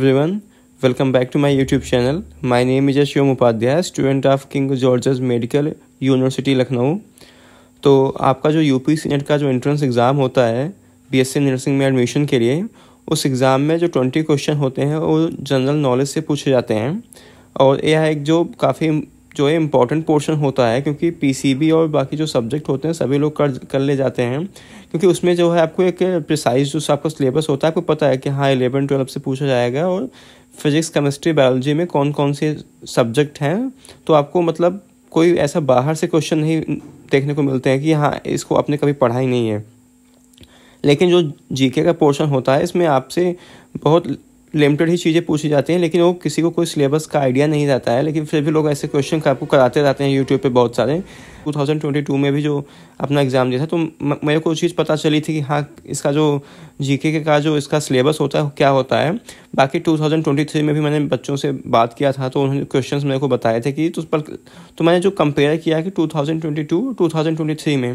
everyone welcome back to my youtube channel my name is ashwam upadhyay student of king george's medical university Lucknow तो आपका जो UP senate का जो entrance exam होता है BSc nursing में एडमिशन के लिए उस एग्ज़ाम में जो ट्वेंटी क्वेश्चन होते हैं वो जनरल नॉलेज से पूछे जाते हैं और यह एक जो काफ़ी जो है इम्पॉर्टेंट पोर्शन होता है क्योंकि पीसीबी और बाकी जो सब्जेक्ट होते हैं सभी लोग कर कर ले जाते हैं क्योंकि उसमें जो है आपको एक प्रिसाइज जो आपका सिलेबस होता है आपको पता है कि हाँ एलेवन ट्वेल्व से पूछा जाएगा और फिजिक्स केमिस्ट्री बायोलॉजी में कौन कौन से सब्जेक्ट हैं तो आपको मतलब कोई ऐसा बाहर से क्वेश्चन नहीं देखने को मिलते हैं कि हाँ इसको आपने कभी पढ़ा ही नहीं है लेकिन जो जीके का पोर्शन होता है इसमें आपसे बहुत लिमिटेड ही चीज़ें पूछी जाती हैं लेकिन वो किसी को कोई सिलेबस का आइडिया नहीं रहता है लेकिन फिर भी लोग ऐसे क्वेश्चन आपको कराते रहते हैं यूट्यूब पे बहुत सारे 2022 में भी जो अपना एग्ज़ाम दिया था तो मेरे को चीज़ पता चली थी कि हाँ इसका जो जीके का जो इसका सिलेबस होता है क्या होता है बाकी 2023 में भी मैंने बच्चों से बात किया था तो उन्होंने क्वेश्चन मेरे को बताए थे कि तो पर तो मैंने जो कंपेयर किया कि 2022 2023 में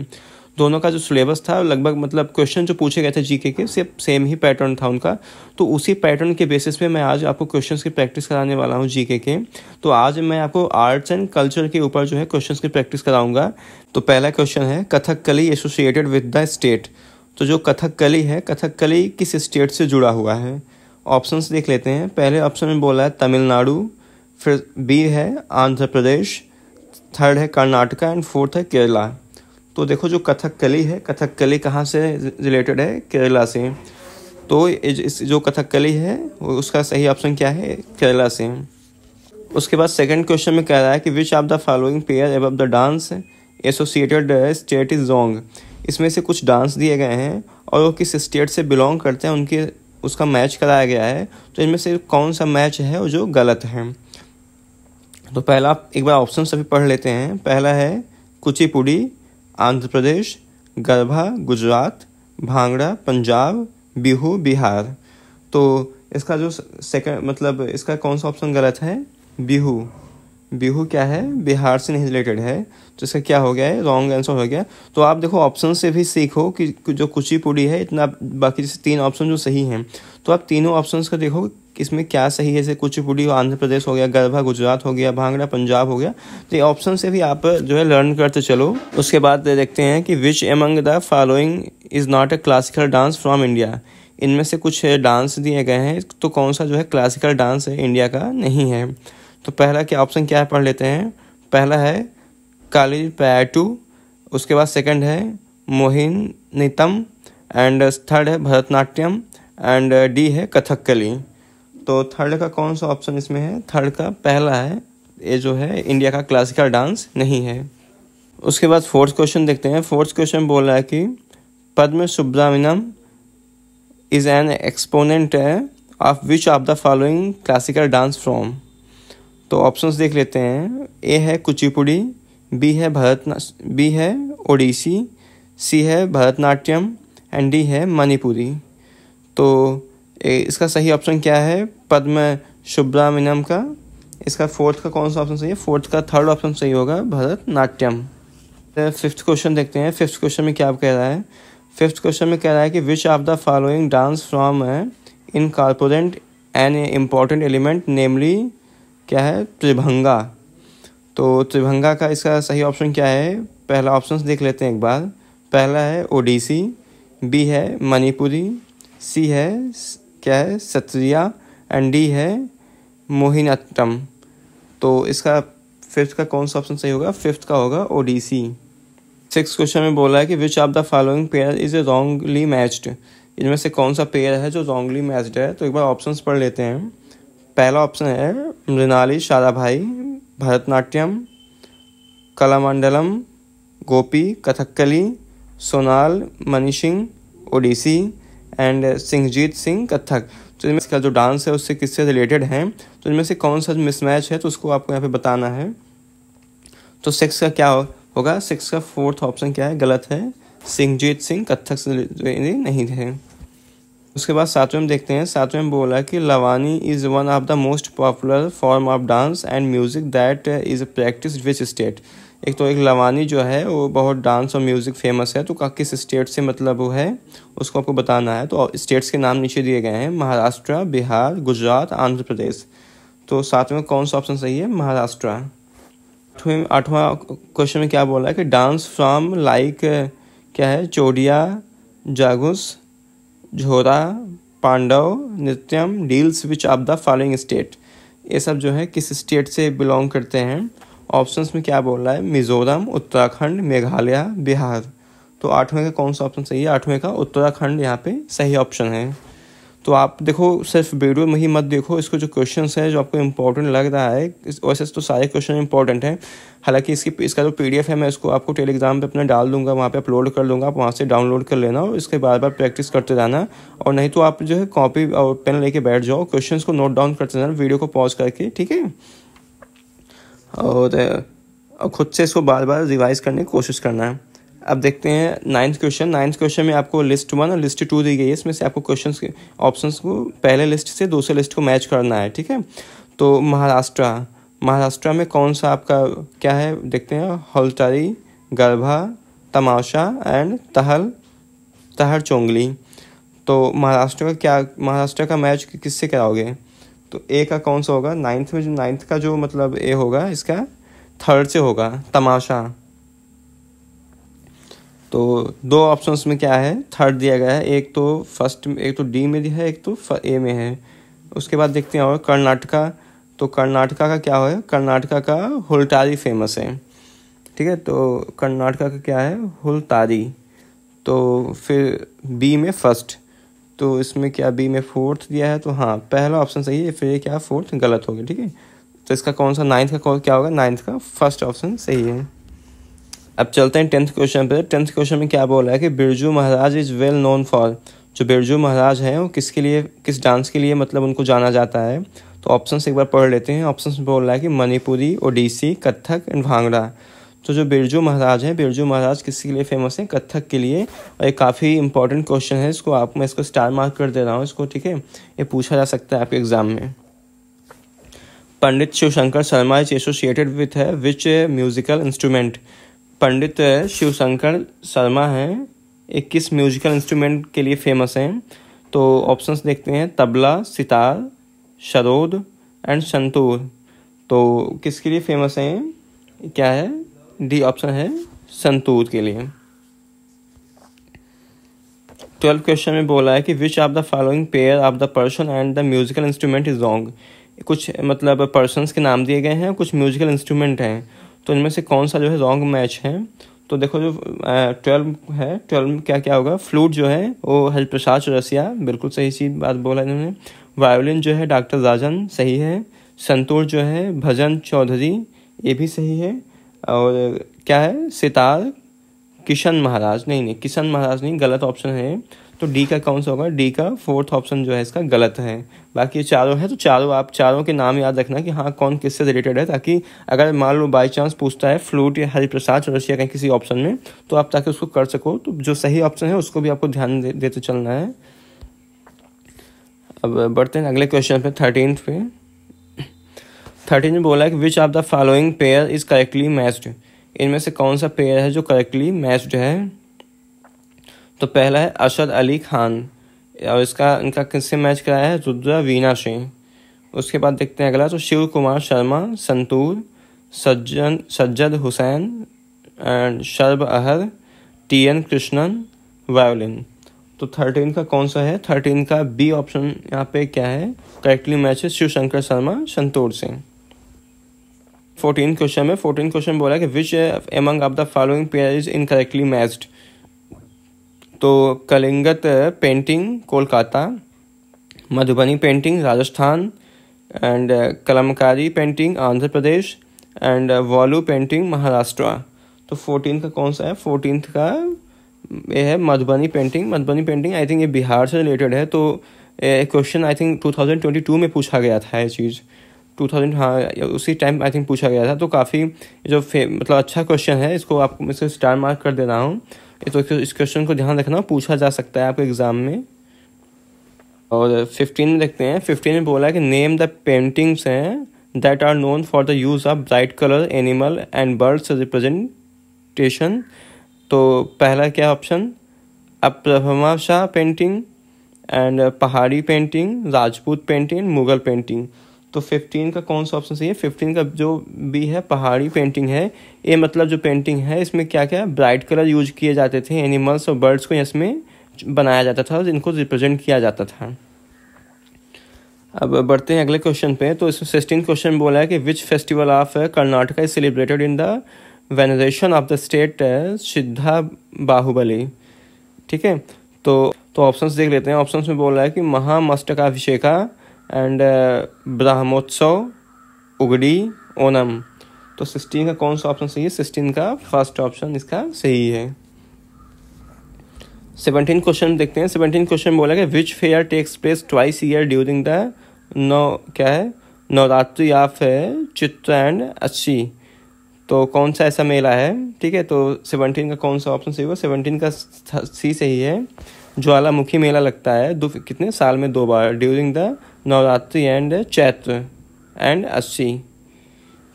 दोनों का जो सिलेबस था लगभग मतलब क्वेश्चन जो पूछे गए थे जीके के सिर्फ सेम ही पैटर्न था उनका तो उसी पैटर्न के बेसिस पे मैं आज आपको क्वेश्चंस की प्रैक्टिस कराने वाला हूँ जीके के तो आज मैं आपको आर्ट्स एंड कल्चर के ऊपर जो है क्वेश्चन की प्रैक्टिस कराऊंगा तो पहला क्वेश्चन है Kathakali associated with the state तो जो कथकली है कथकली किस स्टेट से जुड़ा हुआ है ऑप्शन देख लेते हैं पहले ऑप्शन में बोला है तमिलनाडु फिर बी है आंध्र प्रदेश थर्ड है कर्नाटका एंड फोर्थ है केरला तो देखो जो कथक कली है कथक कली कहाँ से रिलेटेड है केरला से तो इस जो कथक कली है उसका सही ऑप्शन क्या है केरला से उसके बाद सेकंड क्वेश्चन में कह रहा है कि which of the following pair of the dance associated state is wrong इसमें से कुछ डांस दिए गए हैं और वो किस स्टेट से बिलोंग करते हैं उनके उसका मैच कराया गया है तो इनमें से कौन सा मैच है जो गलत है तो पहला एक बार ऑप्शन सभी पढ़ लेते हैं पहला है कुचिपुड़ी आंध्र प्रदेश गरभा गुजरात भांगड़ा पंजाब बिहू बिहार तो इसका जो सेकंड मतलब इसका कौन सा ऑप्शन गलत है बिहू बिहू क्या है बिहार से नहीं रिलेटेड है तो इसका क्या हो गया है रॉन्ग आंसर हो गया तो आप देखो ऑप्शन से भी सीखो कि जो कुचिपुड़ी है इतना बाकी जैसे तीन ऑप्शन जो सही हैं तो आप तीनों ऑप्शन का देखो इसमें क्या सही है जैसे कुचिपुड़ी आंध्र प्रदेश हो गया गरभा गुजरात हो गया भांगड़ा पंजाब हो गया तो ये ऑप्शन से भी आप जो है लर्न करते चलो उसके बाद देखते हैं कि which among the following is not a classical dance from India इनमें से कुछ डांस दिए गए हैं तो कौन सा जो है क्लासिकल डांस है इंडिया का नहीं है तो पहला क्या ऑप्शन क्या है पढ़ लेते हैं पहला है काली पैटू उसके बाद सेकंड है मोहिन नितम एंड थर्ड है भरतनाट्यम एंड डी है कथकली तो थर्ड का कौन सा ऑप्शन इसमें है थर्ड का पहला है ये जो है इंडिया का क्लासिकल डांस नहीं है उसके बाद फोर्थ क्वेश्चन देखते हैं फोर्थ क्वेश्चन बोल रहा है कि Padma Subrahmanyam is an exponent of which of the following classical dance from तो ऑप्शंस देख लेते हैं ए है कुचिपुड़ी बी है भरत बी है ओडिसी सी है भरतनाट्यम एंड डी है मणिपुरी तो इसका सही ऑप्शन क्या है पद्म शुभ्रामिनम का इसका फोर्थ का कौन सा ऑप्शन सही है फोर्थ का थर्ड ऑप्शन सही होगा भरत नाट्यम फिफ्थ क्वेश्चन देखते हैं फिफ्थ क्वेश्चन में क्या कह रहा है फिफ्थ क्वेश्चन में कह रहा है कि which of the following dance है incorporates an important element namely क्या है त्रिभंगा तो त्रिभंगा का इसका सही ऑप्शन क्या है पहला ऑप्शन देख लेते हैं एक बार पहला है ओडिसी बी है मणिपुरी सी है क्या है सत्रिया एंड डी है मोहिनाट्टम तो इसका फिफ्थ का कौन सा ऑप्शन सही होगा फिफ्थ का होगा ओडीसी सिक्स क्वेश्चन में बोला है कि which of the following pair is a wrongly matched इनमें से कौन सा पेयर है जो रॉन्गली मैच्ड है तो एक बार ऑप्शंस पढ़ लेते हैं पहला ऑप्शन है मृणाली शाराभाई भरतनाट्यम कलामंडलम गोपी कथकली सोनाल मनीषिंग ओडिसी एंड सिंहजीत सिंह कथक तो इनमें इसका जो डांस है उससे किससे रिलेटेड हैं तो इनमें से कौन सा मिसमैच है तो उसको आपको यहाँ पे बताना है तो सिक्स का क्या होगा सिक्स का फोर्थ ऑप्शन क्या है गलत है सिंहजीत सिंह कथक से नहीं थे उसके बाद सातवें में देखते हैं सातवें में बोला कि Lavani is one of the most popular form of dance and music that is practice which state एक तो एक लवानी जो है वो बहुत डांस और म्यूज़िक फेमस है तो का किस स्टेट से मतलब वो है उसको आपको बताना है तो स्टेट्स के नाम नीचे दिए गए हैं महाराष्ट्र बिहार गुजरात आंध्र प्रदेश तो सातवें कौन सा ऑप्शन सही है महाराष्ट्र आठवें तो आठवां क्वेश्चन में क्या बोला है कि डांस फ्राम लाइक क्या है चोडिया जागुस झोरा पांडव नृत्यम deals which of the following state ये सब जो है किस स्टेट से बिलोंग करते हैं ऑप्शंस में क्या बोल रहा है मिजोरम उत्तराखंड मेघालय बिहार तो आठवें का कौन सा ऑप्शन सही है आठवें का उत्तराखंड यहाँ पे सही ऑप्शन है तो आप देखो सिर्फ वीडियो में ही मत देखो इसको जो क्वेश्चन है जो आपको इम्पोर्टेंट लग रहा है वैसे तो सारे क्वेश्चन इंपॉर्टेंट हैं हालांकि इसकी इसका जो पी है मैं इसको आपको टेलीग्राम पे अपना डाल दूंगा वहाँ पे अपलोड कर लूँगा आप वहाँ से डाउनलोड कर लेना और इसके बार बार प्रैक्टिस करते रहना और नहीं तो आप जो है कॉपी और पेन लेके बैठ जाओ क्वेश्चन को नोट डाउन करते रहना वीडियो को पॉज करके ठीक है और और ख़ुद से इसको बार बार रिवाइज करने की कोशिश करना है अब देखते हैं नाइन्थ क्वेश्चन नाइन्थ क्वेश्चन में आपको लिस्ट वन और लिस्ट टू दी गई है इसमें से आपको क्वेश्चन के ऑप्शन को पहले लिस्ट से दूसरे लिस्ट को मैच करना है ठीक है तो महाराष्ट्र महाराष्ट्र में कौन सा आपका क्या है देखते हैं हल्टारी गरभा तमाशा एंड तहल तहर चोंगली तो महाराष्ट्र का क्या महाराष्ट्र का मैच किससे कराओगे तो ए का कौन सा होगा नाइन्थ में जो नाइन्थ का जो मतलब ए होगा इसका थर्ड से होगा तमाशा तो दो ऑप्शंस में क्या है थर्ड दिया गया है एक तो फर्स्ट एक तो डी में दिया है एक तो ए में है उसके बाद देखते हैं और कर्नाटका तो कर्नाटका का क्या है कर्नाटका का हुलटारी फेमस है ठीक है तो कर्नाटका का क्या है हुलतारी तो फिर बी में फर्स्ट तो इसमें क्या बी में फोर्थ दिया है तो हाँ पहला ऑप्शन सही है फिर ये क्या फोर्थ गलत हो गया ठीक है तो इसका कौन सा नाइन्थ का क्या होगा नाइन्थ का फर्स्ट ऑप्शन सही है अब चलते हैं टेंथ क्वेश्चन पर टेंथ क्वेश्चन में क्या बोला है कि Birju Maharaj is well known for जो बिरजू महाराज हैं वो किसके लिए किस डांस के लिए मतलब उनको जाना जाता है तो ऑप्शन एक बार पढ़ लेते हैं ऑप्शन बोल रहा है कि मणिपुरी ओडिसी कत्थक एंड भांगड़ा तो जो बिरजू महाराज हैं बिरजू महाराज किसके लिए फेमस हैं कथक के लिए और ये काफ़ी इंपॉर्टेंट क्वेश्चन है इसको आप मैं इसको स्टार मार्क कर दे रहा हूँ इसको ठीक है ये पूछा जा सकता है आपके एग्ज़ाम में Pandit Shivshankar Sharma is associated with है which musical instrument Pandit Shivshankar Sharma हैं एक किस म्यूजिकल इंस्ट्रूमेंट के लिए फेमस हैं तो ऑप्शंस देखते हैं तबला सितार शरोद एंड संतूर तो किसके लिए फेमस हैं क्या है डी ऑप्शन है संतूर के लिए ट्वेल्व क्वेश्चन में बोला है कि which of the following pair of the person and the musical instrument is wrong कुछ मतलब पर्सनस के नाम दिए गए हैं कुछ म्यूजिकल इंस्ट्रूमेंट हैं तो इनमें से कौन सा जो है रॉन्ग मैच है तो देखो जो ट्वेल्व है ट्वेल्व में क्या क्या होगा फ्लूट जो है वो हरिप्रसाद चौरसिया बिल्कुल सही सी बात बोला इन्होंने वायोलिन जो है डॉक्टर राजन सही है संतूर जो है भजन चौधरी ये भी सही है और क्या है सितार किशन महाराज नहीं नहीं किशन महाराज नहीं गलत ऑप्शन है तो डी का कौन सा होगा डी का फोर्थ ऑप्शन जो है इसका गलत है बाकी चारों है तो चारों आप चारों के नाम याद रखना कि हाँ कौन किससे रिलेटेड है ताकि अगर मान लो बाई चांस पूछता है फ्लूट या हरिप्रसाद चौरसिया कहीं किसी ऑप्शन में तो आप ताकि उसको कर सको तो जो सही ऑप्शन है उसको भी आपको ध्यान दे, देते चलना है अब बढ़ते हैं अगले क्वेश्चन पे थर्टीन पे थर्टीन में बोला है कि which of the following pair is correctly matched इनमें से कौन सा पेयर है जो करेक्टली मैच्ड है तो पहला है अरशद अली खान और इसका इनका किससे मैच कराया है रुद्रा वीना सिंह उसके बाद देखते हैं अगला तो शिव कुमार शर्मा संतूर सज्जन सज्जद हुसैन एंड शर्ब अहर टी एन कृष्णन वायोलिन तो थर्टीन का कौन सा है थर्टीन का बी ऑप्शन यहाँ पे क्या है करेक्टली मैच है शिव शंकर शर्मा संतूर सिंह फोर्टीन क्वेश्चन में फोर्टीन क्वेश्चन बोला कि which among of the following pair is incorrectly matched तो Kalighat painting Kolkata Madhubani painting Rajasthan and Kalamkari painting Andhra Pradesh and Warli painting Maharashtra तो फोर्टीन का कौन सा है फोर्टीन का ये है Madhubani painting Madhubani painting I think ये बिहार से रिलेटेड है तो question I think two thousand twenty two में पूछा गया था ये चीज़ टू थाउजेंड हाँ उसी टाइम आई थिंक पूछा गया था तो काफ़ी जो मतलब अच्छा क्वेश्चन है इसको आपको इसको स्टार मार्क कर दे रहा हूँ तो इस क्वेश्चन को ध्यान रखना पूछा जा सकता है आपके एग्ज़ाम में और फिफ्टीन में देखते हैं फिफ्टीन में बोला है कि नेम द पेंटिंग्स हैं that are known for the use of bright colour animal and birds representation तो पहला क्या ऑप्शन अप्रभमा शाह painting and Pahari painting Rajput painting Mughal painting तो फिफ्टीन का कौन सा ऑप्शन सही है फिफ्टीन का जो बी है पहाड़ी पेंटिंग है ए मतलब जो पेंटिंग है इसमें क्या क्या ब्राइट कलर यूज किए जाते थे एनिमल्स और बर्ड्स को इसमें बनाया जाता था इनको रिप्रेजेंट किया जाता था अब बढ़ते हैं अगले क्वेश्चन पे तो इसमें सिक्सटीन क्वेश्चन बोला है कि which festival of Karnataka is celebrated in the veneration of the state Siddha Bahubali ठीक है तो तो ऑप्शंस देख लेते हैं ऑप्शंस में बोला है कि महामस्तकाभिषेका एंड ब्राह्मोत्सव उगड़ी ओनम तो सिक्सटीन का कौन सा ऑप्शन सही है सिक्सटीन का फर्स्ट ऑप्शन इसका सही है सेवनटीन क्वेश्चन देखते हैं सेवनटीन क्वेश्चन बोला गया which fair takes place twice year during the नौ क्या है नवरात्रि ऑफ चित्र एंड अच्छी तो कौन सा ऐसा मेला है ठीक है तो सेवनटीन का कौन सा ऑप्शन सही हुआ सेवनटीन का सी सही है ज्वालामुखी मेला लगता है दो कितने साल में दो बार during the Navratri and Chaitra and अस्सी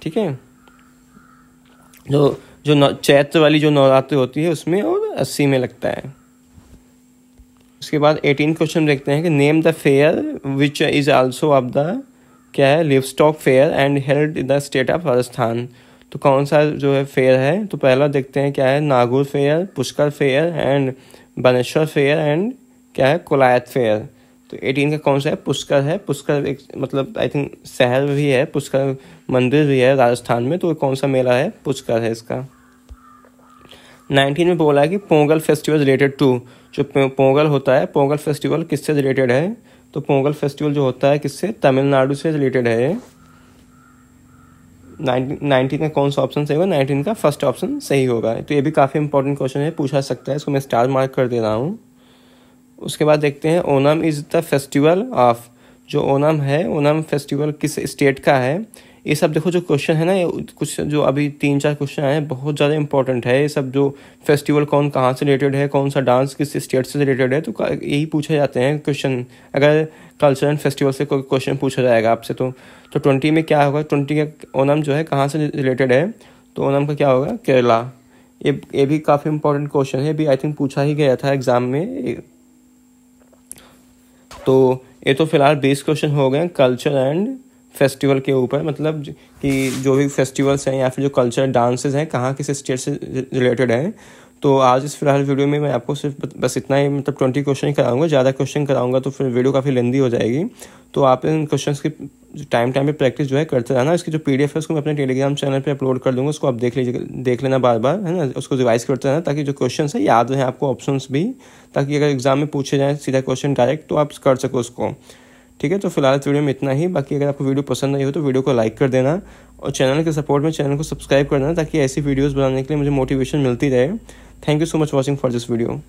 ठीक है जो जो चैत्र वाली जो नवरात्रि होती है उसमें और अस्सी में लगता है उसके बाद एटीन क्वेश्चन देखते हैं कि name the fair which is also of the क्या है stock fair and held in the state of Rajasthan तो कौन सा जो है फेयर है तो पहला देखते हैं क्या है Nagaur fair Pushkar fair and Baneshwar fair and क्या है कोलायत फेयर तो एटीन का कौन सा है पुष्कर है पुष्कर एक मतलब आई थिंक शहर भी है पुष्कर मंदिर भी है राजस्थान में तो कौन सा मेला है पुष्कर है इसका नाइनटीन में बोला है कि पोंगल फेस्टिवल रिलेटेड टू जो पोंगल होता है पोंगल फेस्टिवल किससे रिलेटेड है तो पोंगल फेस्टिवल जो होता है किससे तमिलनाडु से रिलेटेड है नाइनटीन का कौन सा ऑप्शन सही होगा नाइनटीन का फर्स्ट ऑप्शन सही होगा तो ये भी काफ़ी इंपॉर्टेंट क्वेश्चन है पूछा सकता है इसको मैं स्टार मार्क कर दे रहा हूँ उसके बाद देखते हैं Onam is the festival of जो ओनम है ओनम फेस्टिवल किस स्टेट का है ये सब देखो जो क्वेश्चन है ना ये कुछ जो अभी तीन चार क्वेश्चन आए हैं बहुत ज़्यादा इंपॉर्टेंट है ये सब जो फेस्टिवल कौन कहाँ से रिलेटेड है कौन सा डांस किस स्टेट से रिलेटेड है तो यही पूछे जाते हैं क्वेश्चन अगर कल्चर एंड फेस्टिवल से कोई क्वेश्चन पूछा जाएगा आपसे तो तो ट्वेंटी में क्या होगा ट्वेंटी का ओनम जो है कहाँ से रिलेटेड है तो ओनम का क्या होगा केरला ये ये भी काफ़ी इंपॉर्टेंट क्वेश्चन है भी आई थिंक पूछा ही गया था एग्ज़ाम में तो ये तो फिलहाल बेस क्वेश्चन हो गए कल्चर एंड फेस्टिवल के ऊपर मतलब कि जो भी फेस्टिवल्स हैं या फिर जो कल्चर डांसेस हैं कहाँ किस स्टेट से रिलेटेड हैं तो आज इस फिलहाल वीडियो में मैं आपको सिर्फ बस इतना ही मतलब ट्वेंटी क्वेश्चन ही कराऊंगा ज़्यादा क्वेश्चन कराऊंगा तो फिर वीडियो काफ़ी लेंदी हो जाएगी तो आप इन क्वेश्चन की टाइम टाइम पे प्रैक्टिस जो है करते रहना इसकी जो पी है उसको मैं अपने टेलीग्राम चैनल पे अपलोड कर दूंगा उसको आप देख लीजिए देख लेना बार बार है ना उसको रिवाइज करते रहना ताकि जो क्वेश्चन है याद रहे आपको ऑप्शन भी ताकि अगर एग्जाम में पूछे जाए सीधा क्वेश्चन डायरेक्ट तो आप कर सको उसको ठीक है तो फिलहाल इस वीडियो में इतना ही बाकी अगर आपको वीडियो पसंद आई हो तो वीडियो को लाइक कर देना और चैनल के सपोर्ट में चैनल को सब्सक्राइब कर देना ताकि ऐसी वीडियोज़ बनाने के लिए मुझे मोटिवेशन मिलती रहे thank you so much watching for this video